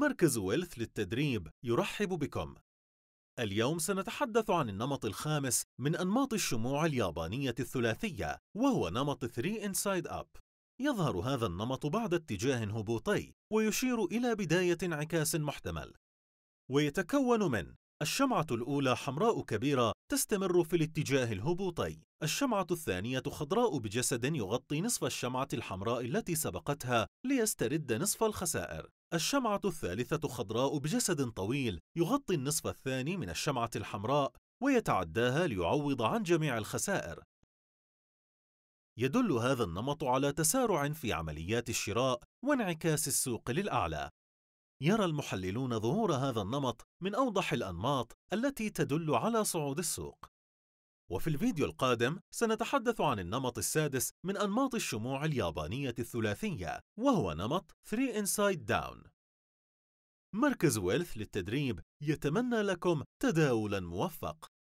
مركز ويلث للتدريب يرحب بكم. اليوم سنتحدث عن النمط الخامس من أنماط الشموع اليابانية الثلاثية، وهو نمط 3 inside up. يظهر هذا النمط بعد اتجاه هبوطي، ويشير إلى بداية انعكاس محتمل. ويتكون من الشمعة الأولى حمراء كبيرة تستمر في الاتجاه الهبوطي، الشمعة الثانية خضراء بجسد يغطي نصف الشمعة الحمراء التي سبقتها ليسترد نصف الخسائر. الشمعة الثالثة خضراء بجسد طويل يغطي النصف الثاني من الشمعة الحمراء ويتعداها ليعوض عن جميع الخسائر. يدل هذا النمط على تسارع في عمليات الشراء وانعكاس السوق للأعلى. يرى المحللون ظهور هذا النمط من أوضح الأنماط التي تدل على صعود السوق. وفي الفيديو القادم سنتحدث عن النمط السادس من أنماط الشموع اليابانية الثلاثية وهو نمط 3 Inside Down مركز ويلث للتدريب يتمنى لكم تداولا موفق